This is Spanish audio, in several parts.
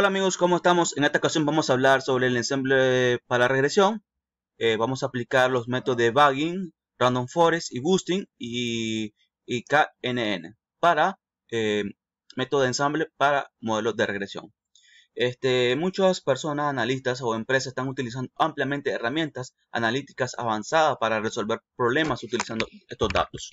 Hola amigos, ¿cómo estamos? En esta ocasión vamos a hablar sobre el ensemble para regresión. Eh, vamos a aplicar los métodos de bugging, random forest y boosting y, KNN para eh, método de ensamble para modelos de regresión. Este, muchas personas, analistas o empresas están utilizando ampliamente herramientas analíticas avanzadas para resolver problemas utilizando estos datos.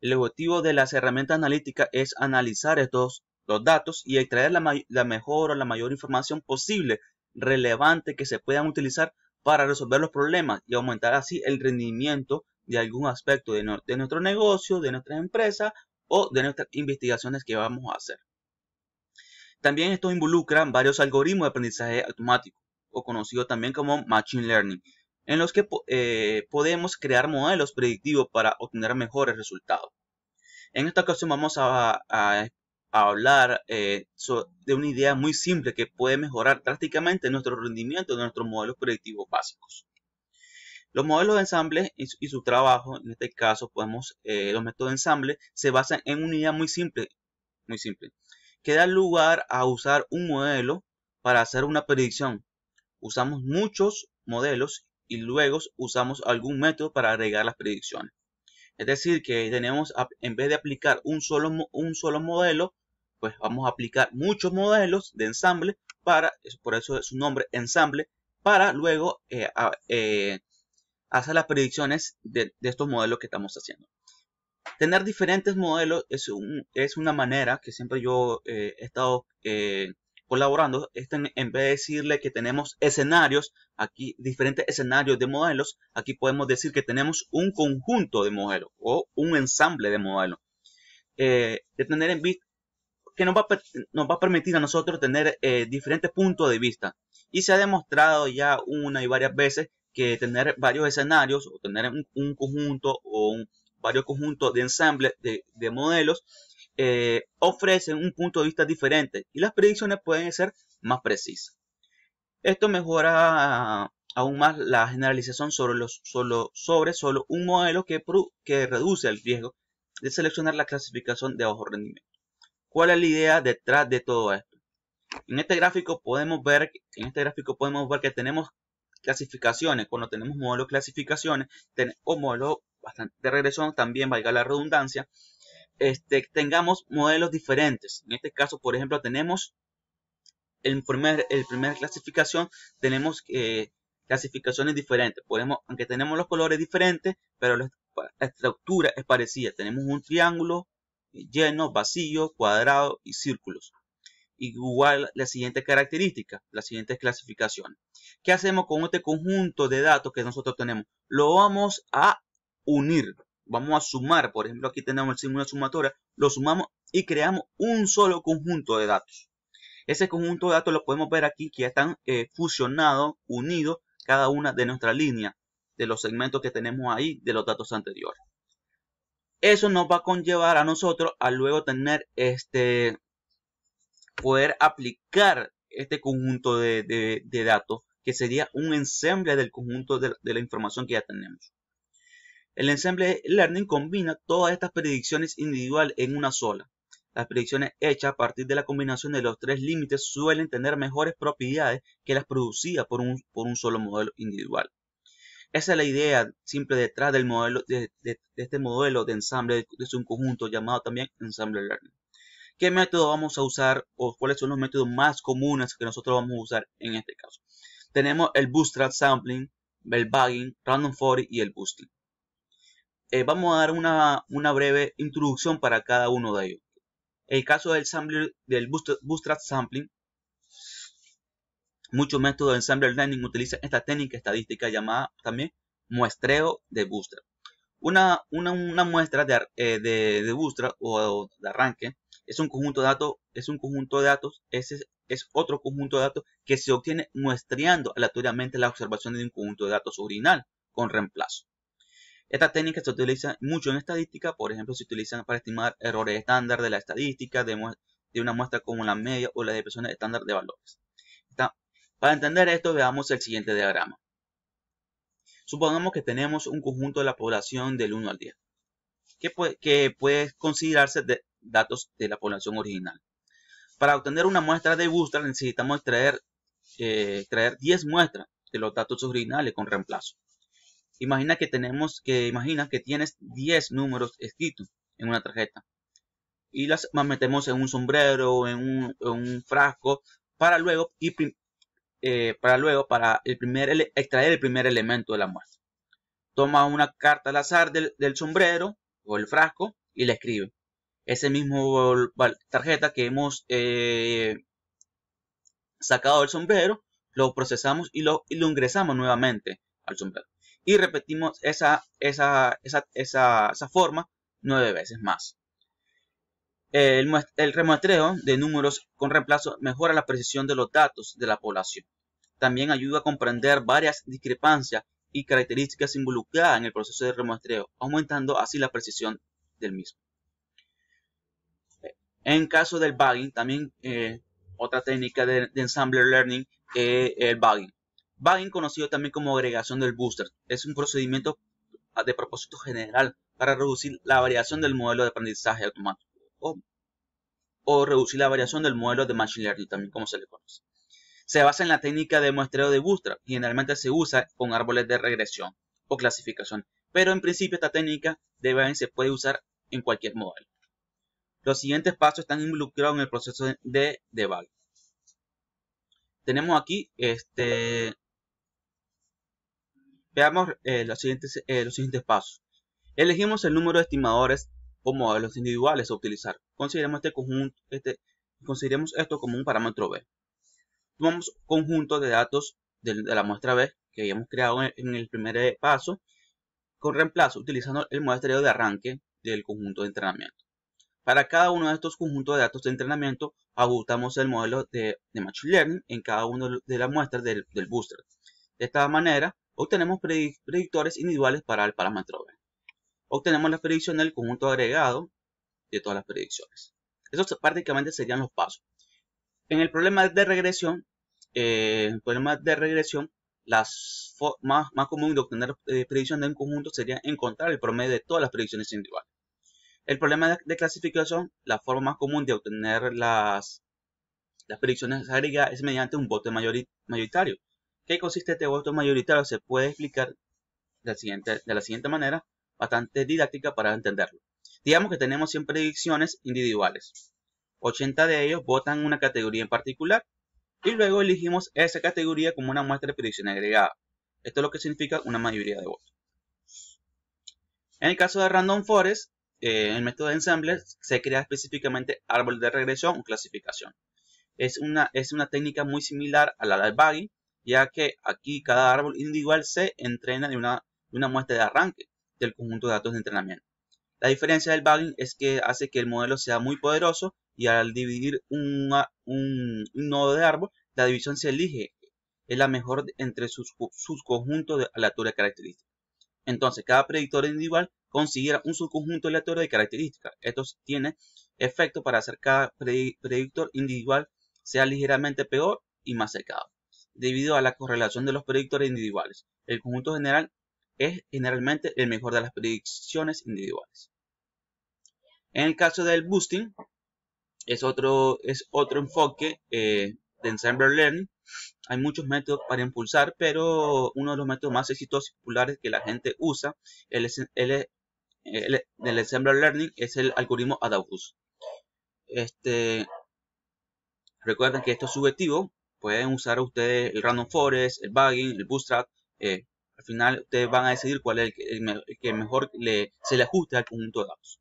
El objetivo de las herramientas analíticas es analizar estos los datos y extraer la, mejor o la mayor información posible relevante que se puedan utilizar para resolver los problemas y aumentar así el rendimiento de algún aspecto de, nuestro negocio, de nuestra empresa o de nuestras investigaciones que vamos a hacer. También esto involucra varios algoritmos de aprendizaje automático, o conocido también como Machine Learning, en los que eh, podemos crear modelos predictivos para obtener mejores resultados. En esta ocasión vamos a, a, hablar eh, de una idea muy simple que puede mejorar drásticamente nuestro rendimiento de nuestros modelos predictivos básicos. Los modelos de ensamble y su, trabajo, en este caso podemos, eh, los métodos de ensamble, se basan en una idea muy simple, muy simple, que da lugar a usar un modelo para hacer una predicción. Usamos muchos modelos y luego usamos algún método para agregar las predicciones. Es decir, que tenemos, en vez de aplicar un solo, un solo modelo, pues vamos a aplicar muchos modelos de ensamble para, por eso es su nombre, ensamble, para luego eh, eh, hacer las predicciones de, estos modelos que estamos haciendo. Tener diferentes modelos es, una manera que siempre yo eh, he estado colaborando. en vez de decirle que tenemos escenarios, aquí diferentes escenarios de modelos, aquí podemos decir que tenemos un conjunto de modelos o un ensamble de modelos. de tener en vista que nos va, a, permitir a nosotros tener eh, diferentes puntos de vista. Y se ha demostrado ya una y varias veces que tener varios escenarios o tener un, conjunto o un, varios conjuntos de ensamble de, modelos eh, ofrecen un punto de vista diferente y las predicciones pueden ser más precisas. Esto mejora aún más la generalización sobre, solo, sobre un modelo que, que reduce el riesgo de seleccionar la clasificación de bajo rendimiento. ¿Cuál es la idea detrás de todo esto? En este gráfico podemos ver, en este gráfico podemos ver que tenemos clasificaciones. Cuando tenemos modelos clasificaciones o modelos de regresión, también valga la redundancia, este, tengamos modelos diferentes. En este caso, por ejemplo, tenemos el primer, el primer clasificación, tenemos eh, clasificaciones diferentes. Podemos, aunque tenemos los colores diferentes, pero la estructura es parecida. Tenemos un triángulo, lleno, vacío, cuadrado y círculos. Igual la siguiente característica, la siguiente clasificación ¿Qué hacemos con este conjunto de datos que nosotros tenemos? Lo vamos a unir, vamos a sumar. Por ejemplo, aquí tenemos el símbolo sumatoria, lo sumamos y creamos un solo conjunto de datos. Ese conjunto de datos lo podemos ver aquí que ya están eh, fusionados, unidos, cada una de nuestras líneas de los segmentos que tenemos ahí de los datos anteriores eso nos va a conllevar a nosotros a luego tener este poder aplicar este conjunto de, datos que sería un ensemble del conjunto de, la información que ya tenemos. El ensemble learning combina todas estas predicciones individuales en una sola. Las predicciones hechas a partir de la combinación de los tres límites suelen tener mejores propiedades que las producidas por un solo modelo individual. Esa es la idea simple detrás del modelo, de, este modelo de ensamble de un conjunto llamado también ensamble learning. ¿Qué método vamos a usar o cuáles son los métodos más comunes que nosotros vamos a usar en este caso? Tenemos el bootstrap sampling, el bagging random forest y el boosting. Eh, vamos a dar una, una, breve introducción para cada uno de ellos. El caso del, sample, del bootstrap sampling Muchos métodos de ensemble learning utilizan esta técnica estadística llamada también muestreo de booster. Una, una, muestra de, eh, de, o de arranque es un conjunto de datos, es un conjunto de datos, ese es otro conjunto de datos que se obtiene muestreando aleatoriamente la observación de un conjunto de datos original con reemplazo. Esta técnica se utiliza mucho en estadística, por ejemplo, se utilizan para estimar errores estándar de la estadística, de, una muestra como la media o la depresión estándar de valores. Para entender esto, veamos el siguiente diagrama. Supongamos que tenemos un conjunto de la población del 1 al 10, que puede, considerarse de datos de la población original. Para obtener una muestra de Booster necesitamos traer 10 eh, muestras de los datos originales con reemplazo. Imagina que tenemos que imagina que tienes 10 números escritos en una tarjeta y las metemos en un sombrero o en un, frasco para luego eh, para luego para el primer extraer el primer elemento de la muestra. Toma una carta al azar del, sombrero o el frasco y la escribe. Ese mismo tarjeta que hemos eh, sacado del sombrero, lo procesamos y lo, ingresamos nuevamente al sombrero. Y repetimos esa, esa, esa forma nueve veces más. El, remuestreo de números con reemplazo mejora la precisión de los datos de la población. También ayuda a comprender varias discrepancias y características involucradas en el proceso de remuestreo, aumentando así la precisión del mismo. En caso del bugging, también eh, otra técnica de, ensamble Learning es el bugging. Bugging, conocido también como agregación del booster, es un procedimiento de propósito general para reducir la variación del modelo de aprendizaje automático o, reducir la variación del modelo de Machine Learning, también como se le conoce. Se basa en la técnica de muestreo de Bootstrap, y generalmente se usa con árboles de regresión o clasificación, pero en principio esta técnica de se puede usar en cualquier modelo. Los siguientes pasos están involucrados en el proceso de debug. Tenemos aquí este, Veamos eh, los, siguientes, eh, los siguientes pasos. Elegimos el número de estimadores o modelos individuales a utilizar. Consideremos, este conjunto, este, consideremos esto como un parámetro B. Tomamos conjunto de datos de, la muestra B que habíamos creado en, el primer eh, paso con reemplazo utilizando el muestreo de arranque del conjunto de entrenamiento. Para cada uno de estos conjuntos de datos de entrenamiento, ajustamos el modelo de, Machine Learning en cada una de las muestras del booster. De esta manera, obtenemos predictores individuales para el parámetro B obtenemos la predicción del conjunto agregado de todas las predicciones. Esos prácticamente serían los pasos. En el problema de regresión, eh, el problema de regresión, las más, más común de obtener la eh, predicción de un conjunto sería encontrar el promedio de todas las predicciones individuales. El problema de, clasificación, la forma más común de obtener las, las predicciones agregadas es mediante un voto mayoritario. ¿Qué consiste este voto mayoritario? Se puede explicar la siguiente, de la siguiente manera bastante didáctica para entenderlo. Digamos que tenemos 100 predicciones individuales. 80 de ellos votan una categoría en particular y luego elegimos esa categoría como una muestra de predicción agregada. Esto es lo que significa una mayoría de votos. En el caso de Random Forest, eh, el método de ensamble se crea específicamente árbol de regresión o clasificación. Es una, es una técnica muy similar a la del buggy, ya que aquí cada árbol individual se entrena de de una muestra de arranque del conjunto de datos de entrenamiento. La diferencia del bagging es que hace que el modelo sea muy poderoso y al dividir un, nodo de árbol, la división se elige es la mejor entre sus, conjuntos de aleatoria característica. Entonces, cada predictor individual consiguiera un subconjunto aleatorio de características. Esto tiene efecto para hacer cada predictor individual sea ligeramente peor y más cercado, debido a la correlación de los predictores individuales. El conjunto general es generalmente el mejor de las predicciones individuales. En el caso del boosting, es otro, es otro enfoque eh, de Ensemble Learning. Hay muchos métodos para impulsar, pero uno de los métodos más exitosos y populares que la gente usa el, el, Ensemble Learning es el algoritmo AdaBoost. Este, recuerden que esto es subjetivo. Pueden usar ustedes el Random Forest, el Bugging, el Bootstrap, eh, al final ustedes van a decidir cuál es el, que mejor se le ajuste al conjunto de datos.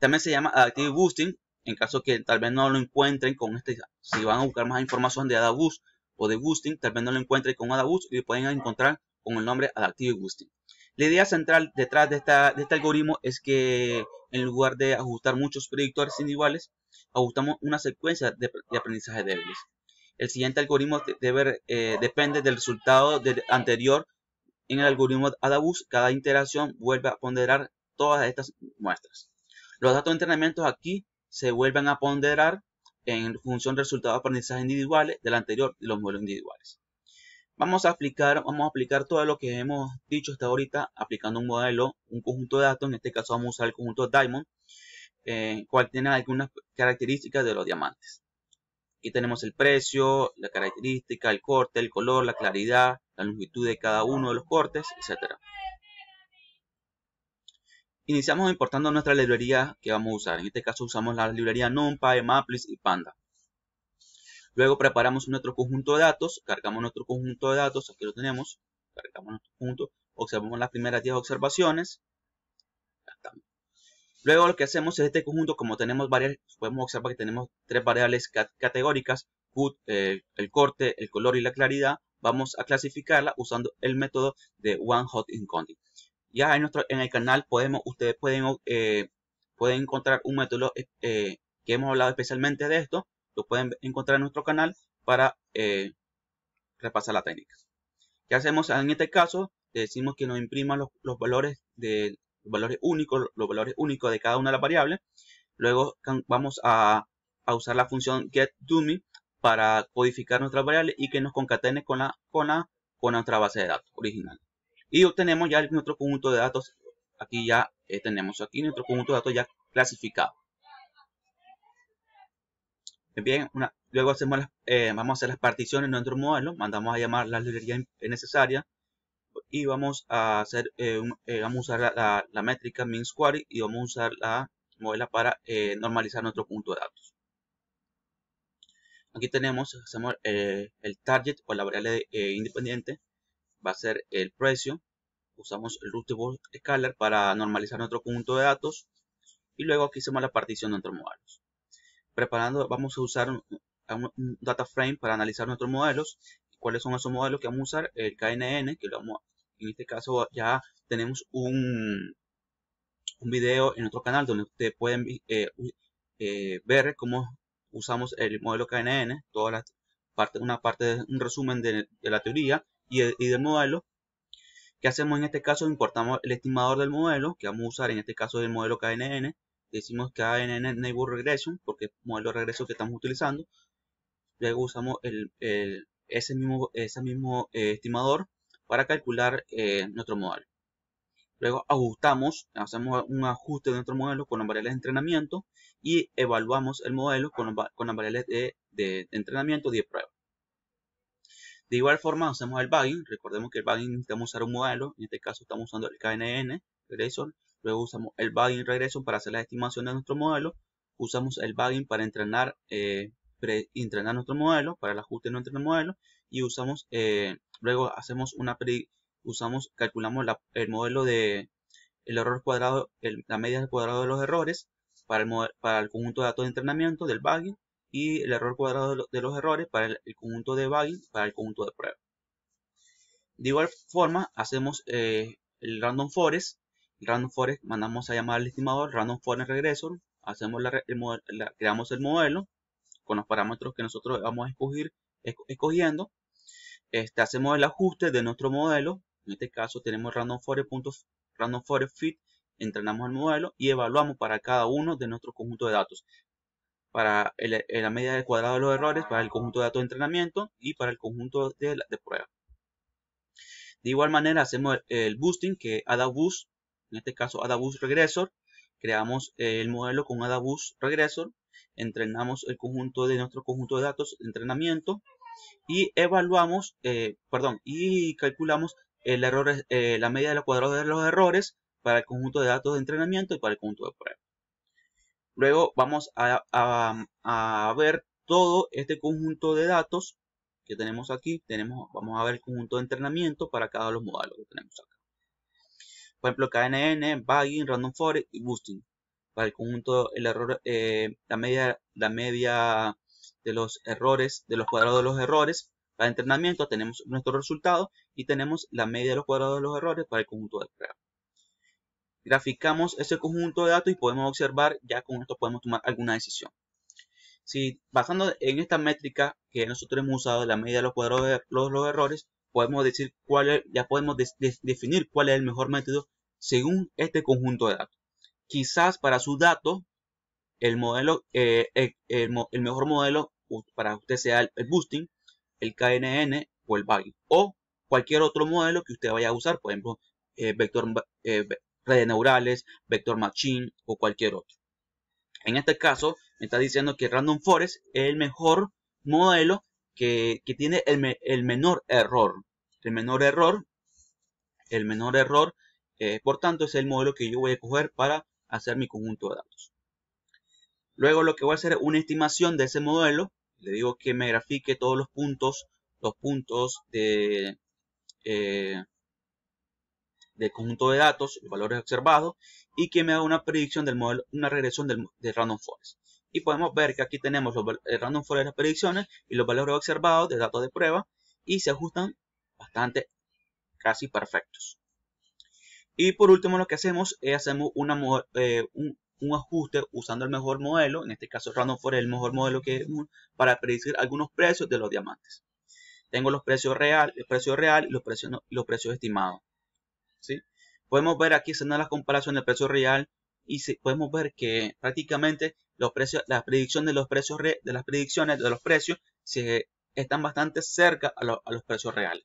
También se llama Adaptive Boosting, en caso que tal vez no lo encuentren con este, si van a buscar más información de AdaBoost o de Boosting, tal vez no lo encuentren con AdaBoost y lo pueden encontrar con el nombre Adaptive Boosting. La idea central detrás de, esta, este algoritmo es que en lugar de ajustar muchos predictores individuales, ajustamos una secuencia de, de aprendizaje débiles. El siguiente algoritmo eh, depende del resultado del anterior en el algoritmo Adabus, cada interacción vuelve a ponderar todas estas muestras. Los datos de entrenamiento aquí se vuelven a ponderar en función de resultados de aprendizaje individuales del anterior y los modelos individuales. Vamos a aplicar, vamos a aplicar todo lo que hemos dicho hasta ahorita aplicando un modelo, un conjunto de datos, en este caso vamos a usar el conjunto Diamond, eh, cual tiene algunas características de los diamantes. Aquí tenemos el precio, la característica, el corte, el color, la claridad, la longitud de cada uno de los cortes, etc. Iniciamos importando nuestra librería que vamos a usar. En este caso usamos la librería NumPy, Maplis y Panda. Luego preparamos nuestro conjunto de datos, cargamos nuestro conjunto de datos, aquí lo tenemos, cargamos nuestro conjunto, observamos las primeras 10 observaciones, Luego lo que hacemos es este conjunto, como tenemos varias, podemos observar que tenemos tres variables categóricas, eh, el corte, el color y la claridad, vamos a clasificarla usando el método de one hot encoding. Ya en, nuestro, en el canal podemos, ustedes pueden, eh, pueden encontrar un método eh, que hemos hablado especialmente de esto, lo pueden encontrar en nuestro canal para repasar la técnica. ¿Qué hacemos en este caso? decimos que nos impriman los, los valores del valores únicos, los valores únicos de cada una de las variables. Luego vamos a, usar la función getDummy para codificar nuestras variables y que nos concatene con la, con la, con nuestra base de datos original. Y obtenemos ya nuestro conjunto de datos. Aquí ya eh, tenemos aquí nuestro conjunto de datos ya clasificado. Bien, luego hacemos las, eh, vamos a hacer las particiones en nuestro modelo, mandamos a llamar la librería eh, necesaria y vamos a hacer eh, eh, vamos a usar la, métrica min square y vamos a usar la modela para eh, normalizar nuestro punto de datos aquí tenemos hacemos el target o la variable independiente va a ser el precio usamos el rootable scalar para normalizar nuestro punto de datos y luego aquí hacemos la partición de nuestros modelos preparando vamos a usar un, data frame para analizar nuestros modelos cuáles son esos modelos que vamos a usar, el KNN, que lo vamos en este caso ya tenemos un, un video en otro canal donde ustedes pueden eh, eh, ver cómo usamos el modelo KNN, toda la parte, una parte, un resumen de, la teoría y, del modelo. ¿Qué hacemos en este caso? Importamos el estimador del modelo, que vamos a usar en este caso el modelo KNN. Decimos KNN Neighbor Regression, porque es el modelo de regreso que estamos utilizando. Luego usamos el, ese mismo, ese mismo eh, estimador para calcular eh, nuestro modelo. Luego ajustamos, hacemos un ajuste de nuestro modelo con las variables de entrenamiento y evaluamos el modelo con, las variables de, entrenamiento y de prueba. De igual forma hacemos el bagging, recordemos que el bagging necesitamos usar un modelo, en este caso estamos usando el KNN, Regression, luego usamos el bagging Regression para hacer la estimación de nuestro modelo, usamos el bagging para entrenar, eh, entrenar nuestro modelo, para el ajuste de nuestro modelo, y usamos eh, Luego hacemos una usamos, calculamos la, el modelo de el error cuadrado, la media del cuadrado de los errores para el, conjunto de datos de entrenamiento del bagging y el error cuadrado de, los errores para el, conjunto de bagging para el conjunto de prueba. De igual forma, hacemos eh, el random forest. random forest mandamos a llamar al estimador random forest regresor. Hacemos la, creamos el modelo con los parámetros que nosotros vamos a escoger, escogiendo este, hacemos el ajuste de nuestro modelo, en este caso tenemos random forest, random forest fit, entrenamos el modelo y evaluamos para cada uno de nuestros conjuntos de datos. Para la media del cuadrado de los errores, para el conjunto de datos de entrenamiento y para el conjunto de, de prueba. De igual manera hacemos el, boosting que AdaBoost, en este caso AdaBoost Regressor, creamos el modelo con AdaBoost Regressor, entrenamos el conjunto de nuestro conjunto de datos, de entrenamiento, y evaluamos, eh, perdón, y calculamos el error, eh, la media de los cuadrados de los errores para el conjunto de datos de entrenamiento y para el conjunto de prueba. Luego vamos a, ver todo este conjunto de datos que tenemos aquí. Tenemos, vamos a ver el conjunto de entrenamiento para cada de los modelos que tenemos acá. Por ejemplo, KNN, Bagging, Random Forest y Boosting. Para el conjunto, el error, eh, la media, la media de los errores, de los cuadrados de los errores. Para entrenamiento tenemos nuestro resultado y tenemos la media de los cuadrados de los errores para el conjunto de datos. Graficamos ese conjunto de datos y podemos observar, ya con esto podemos tomar alguna decisión. Si basando en esta métrica que nosotros hemos usado, la media de los cuadrados de los, errores, podemos decir cuál es, ya podemos definir cuál es el mejor método según este conjunto de datos. Quizás para su dato el modelo, eh, eh, el, mejor modelo para usted sea el, boosting, el KNN o el buggy O cualquier otro modelo que usted vaya a usar, por ejemplo, eh, vector, eh, redes neurales, vector machine o cualquier otro. En este caso, me está diciendo que Random Forest es el mejor modelo que, tiene el, menor error. El menor error, el menor error, eh, por tanto, es el modelo que yo voy a coger para hacer mi conjunto de datos. Luego lo que voy a hacer es una estimación de ese modelo le digo que me grafique todos los puntos, los puntos de, eh, del conjunto de datos, los valores observados, y que me haga una predicción del modelo, una regresión del, de Random Forest. Y podemos ver que aquí tenemos los, el eh, Random Forest de las predicciones y los valores observados de datos de prueba, y se ajustan bastante, casi perfectos. Y por último lo que hacemos es hacemos una, eh, un, un ajuste usando el mejor modelo, en este caso Random Forest el mejor modelo que para predecir algunos precios de los diamantes. Tengo los precios real, el precio real y los precios, los precios estimados. ¿sí? Podemos ver aquí se haciendo la comparación del precio real y si, podemos ver que prácticamente los precios, la predicción de los precios de las predicciones de los precios se están bastante cerca a, a, los precios reales.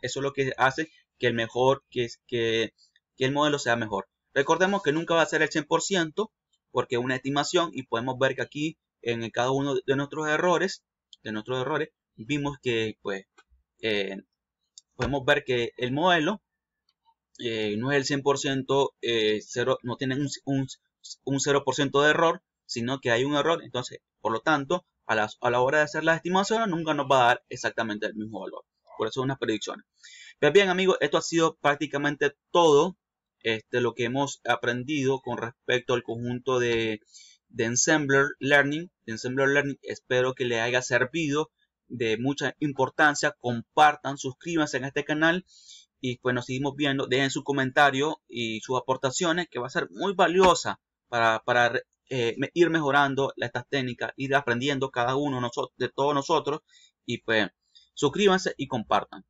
Eso es lo que hace que el mejor, que, que, que el modelo sea mejor. Recordemos que nunca va a ser el 100% porque es una estimación y podemos ver que aquí en cada uno de nuestros errores, de nuestros errores, vimos que pues eh, podemos ver que el modelo eh, no es el 100%, eh, cero, no tiene un, 0% de error, sino que hay un error, entonces por lo tanto a la, a la hora de hacer las estimaciones nunca nos va a dar exactamente el mismo valor. Por eso unas predicciones. Pues bien amigos, esto ha sido prácticamente todo este, lo que hemos aprendido con respecto al conjunto de, de Ensembler Learning. Learning espero que les haya servido de mucha importancia. Compartan, suscríbanse en este canal y pues nos seguimos viendo. Dejen su comentario y sus aportaciones que va a ser muy valiosa para, para eh, ir mejorando estas técnicas, ir aprendiendo cada uno de todos nosotros y pues suscríbanse y compartan.